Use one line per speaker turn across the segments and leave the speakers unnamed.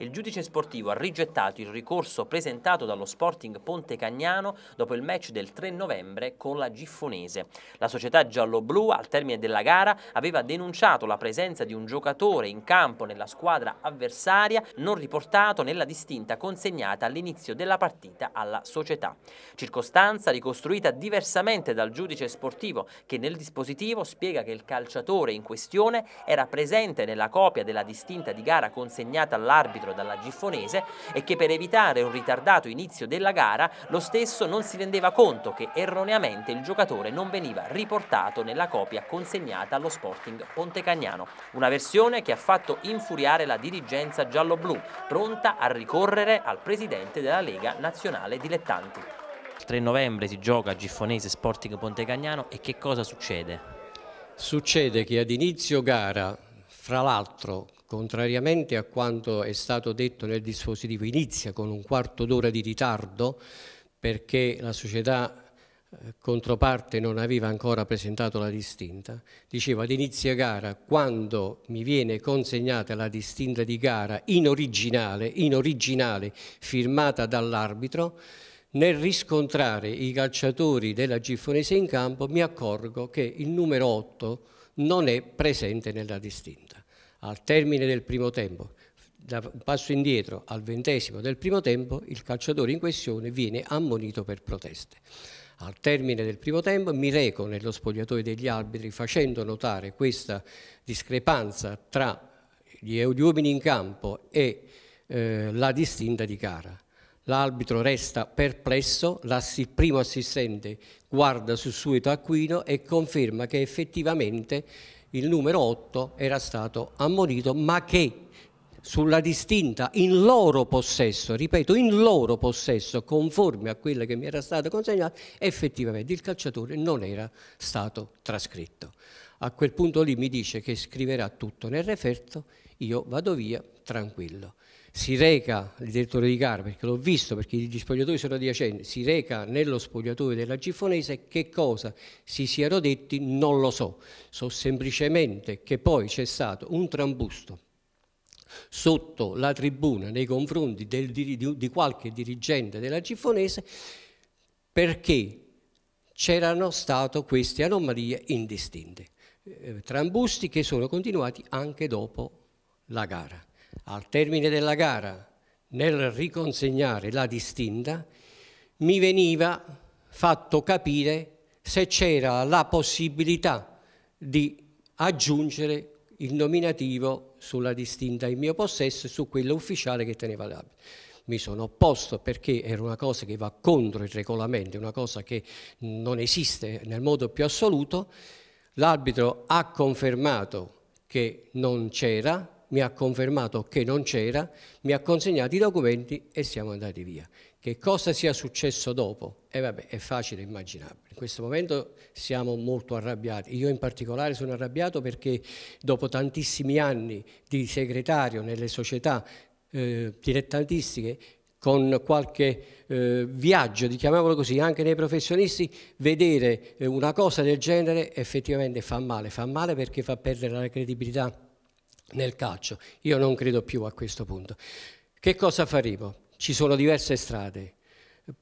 Il giudice sportivo ha rigettato il ricorso presentato dallo Sporting Ponte Cagnano dopo il match del 3 novembre con la Giffonese. La società giallo-blu, al termine della gara, aveva denunciato la presenza di un giocatore in campo nella squadra avversaria non riportato nella distinta consegnata all'inizio della partita alla società. Circostanza ricostruita diversamente dal giudice sportivo che nel dispositivo spiega che il calciatore in questione era presente nella copia della distinta di gara consegnata all'arbitro metro dalla Giffonese e che per evitare un ritardato inizio della gara lo stesso non si rendeva conto che erroneamente il giocatore non veniva riportato nella copia consegnata allo Sporting Pontecagnano. Una versione che ha fatto infuriare la dirigenza giallo-blu, pronta a ricorrere al presidente della Lega Nazionale Dilettanti. Il 3 novembre si gioca a Giffonese Sporting Pontecagnano e che cosa succede? Succede che ad inizio gara, fra l'altro contrariamente
a quanto è stato detto nel dispositivo, inizia con un quarto d'ora di ritardo perché la società eh, controparte non aveva ancora presentato la distinta, diceva ad inizio gara quando mi viene consegnata la distinta di gara in originale, in originale firmata dall'arbitro, nel riscontrare i calciatori della Gifonese in campo mi accorgo che il numero 8 non è presente nella distinta al termine del primo tempo, da un passo indietro al ventesimo del primo tempo, il calciatore in questione viene ammonito per proteste. Al termine del primo tempo mi reco nello spogliatoio degli arbitri facendo notare questa discrepanza tra gli uomini in campo e eh, la distinta di gara. L'arbitro resta perplesso, il primo assistente guarda sul suo taccuino e conferma che effettivamente il numero 8 era stato ammonito, ma che sulla distinta in loro possesso, ripeto, in loro possesso, conforme a quella che mi era stata consegnata, effettivamente il calciatore non era stato trascritto. A quel punto lì mi dice che scriverà tutto nel referto, io vado via tranquillo si reca il direttore di gara, perché l'ho visto, perché gli spogliatori sono adiacenti, si reca nello spogliatoio della Gifonese, che cosa si siano detti non lo so, so semplicemente che poi c'è stato un trambusto sotto la tribuna nei confronti del, di, di, qualche dirigente della Gifonese perché c'erano state queste anomalie indistinte, eh, trambusti che sono continuati anche dopo la gara al termine della gara, nel riconsegnare la distinta, mi veniva fatto capire se c'era la possibilità di aggiungere il nominativo sulla distinta in mio possesso e su quello ufficiale che teneva l'abito. Mi sono opposto perché era una cosa che va contro il regolamento, una cosa che non esiste nel modo più assoluto. L'arbitro ha confermato che non c'era, mi ha confermato che non c'era, mi ha consegnato i documenti e siamo andati via. Che cosa sia successo dopo? Eh vabbè, è facile immaginabile. In questo momento siamo molto arrabbiati. Io in particolare sono arrabbiato perché dopo tantissimi anni di segretario nelle società eh, dilettantistiche con qualche eh, viaggio, chiamiamolo così, anche nei professionisti, vedere eh, una cosa del genere effettivamente fa male, fa male perché fa perdere la credibilità nel calcio. Io non credo più a questo punto. Che cosa faremo? Ci sono diverse strade.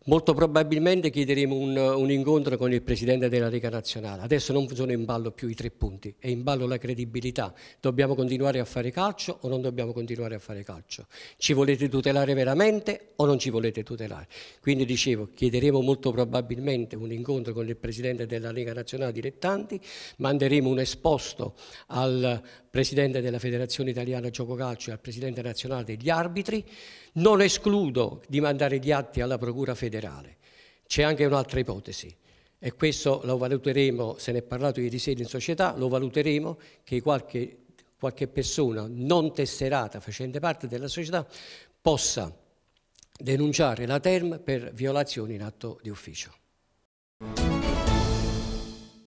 Molto probabilmente chiederemo un, un, incontro con il Presidente della Lega Nazionale. Adesso non sono in ballo più i tre punti, è in ballo la credibilità. Dobbiamo continuare a fare calcio o non dobbiamo continuare a fare calcio? Ci volete tutelare veramente o non ci volete tutelare? Quindi dicevo, chiederemo molto probabilmente un incontro con il Presidente della Lega Nazionale Dilettanti, manderemo un esposto al Presidente della Federazione Italiana Gioco Calcio e al Presidente nazionale degli arbitri. Non escludo di mandare gli atti alla Procura Federale. C'è anche un'altra ipotesi e questo lo valuteremo, se ne è parlato ieri sera in società, lo valuteremo che qualche, qualche persona non tesserata facente parte della società possa denunciare la Term per violazioni in atto di ufficio.